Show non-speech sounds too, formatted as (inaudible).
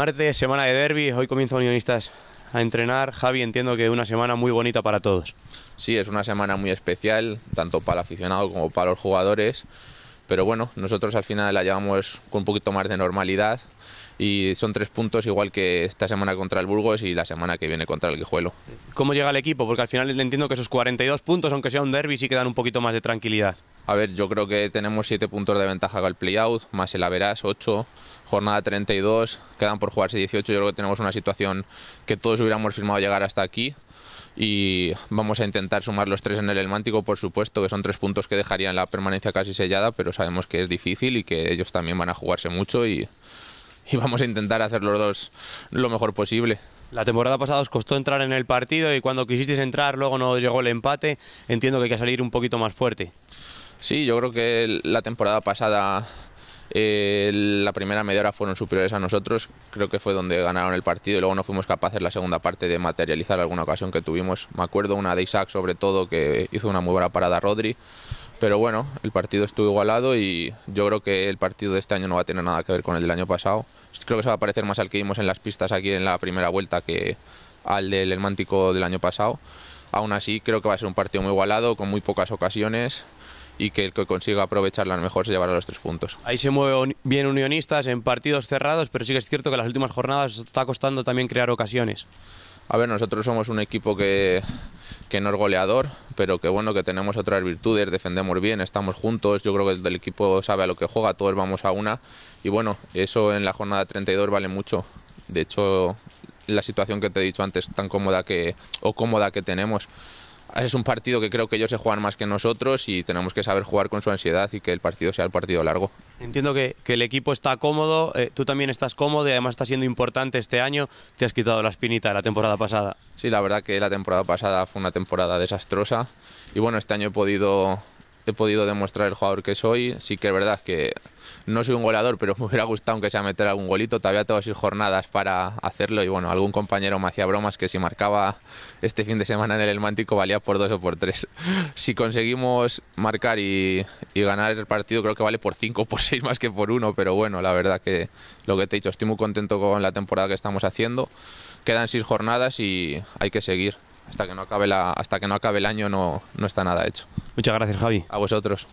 Martes, semana de derby hoy comienzan Unionistas a entrenar. Javi, entiendo que es una semana muy bonita para todos. Sí, es una semana muy especial, tanto para el aficionado como para los jugadores. Pero bueno, nosotros al final la llevamos con un poquito más de normalidad y son tres puntos igual que esta semana contra el Burgos y la semana que viene contra el Guijuelo. ¿Cómo llega el equipo? Porque al final le entiendo que esos 42 puntos, aunque sea un derby, sí que dan un poquito más de tranquilidad. A ver, yo creo que tenemos 7 puntos de ventaja con el playout, más el Averas, 8, jornada 32, quedan por jugarse 18, yo creo que tenemos una situación que todos hubiéramos firmado llegar hasta aquí y vamos a intentar sumar los tres en el Elmántico, por supuesto, que son tres puntos que dejarían la permanencia casi sellada, pero sabemos que es difícil y que ellos también van a jugarse mucho y y vamos a intentar hacer los dos lo mejor posible. La temporada pasada os costó entrar en el partido y cuando quisisteis entrar luego no llegó el empate. Entiendo que hay que salir un poquito más fuerte. Sí, yo creo que la temporada pasada eh, la primera media hora fueron superiores a nosotros. Creo que fue donde ganaron el partido y luego no fuimos capaces la segunda parte de materializar alguna ocasión que tuvimos. Me acuerdo una de Isaac sobre todo que hizo una muy buena parada a Rodri pero bueno, el partido estuvo igualado y yo creo que el partido de este año no va a tener nada que ver con el del año pasado. Creo que se va a parecer más al que vimos en las pistas aquí en la primera vuelta que al del Hermántico del año pasado. Aún así, creo que va a ser un partido muy igualado, con muy pocas ocasiones y que el que consiga aprovecharla mejor se llevará los tres puntos. Ahí se mueve bien Unionistas en partidos cerrados, pero sí que es cierto que las últimas jornadas está costando también crear ocasiones. A ver, nosotros somos un equipo que, no es goleador, pero que bueno, que tenemos otras virtudes, defendemos bien, estamos juntos, yo creo que el, equipo sabe a lo que juega, todos vamos a una y bueno, eso en la jornada 32 vale mucho. De hecho, la situación que te he dicho antes, tan cómoda que o cómoda que tenemos, es un partido que creo que ellos se juegan más que nosotros y tenemos que saber jugar con su ansiedad y que el partido sea el partido largo. Entiendo que, el equipo está cómodo, eh, tú también estás cómodo y además está siendo importante este año. Te has quitado la espinita de la temporada pasada. Sí, la verdad que la temporada pasada fue una temporada desastrosa y bueno, este año he podido he podido demostrar el jugador que soy. Sí que es verdad que no soy un goleador, pero (laughs) me hubiera gustado aunque sea meter algún golito. Todavía tengo seis jornadas para hacerlo y bueno, algún compañero me hacía bromas que si marcaba este fin de semana en el Elmántico valía por dos o por tres. (laughs) Si conseguimos marcar y, y ganar el partido creo que vale por cinco o por seis más que por uno, pero bueno, la verdad que lo que te he dicho, estoy muy contento con la temporada que estamos haciendo. Quedan seis jornadas y hay que seguir hasta que no acabe, la, hasta que no acabe el año no, no está nada hecho. Muchas gracias, Javi. A vosotros.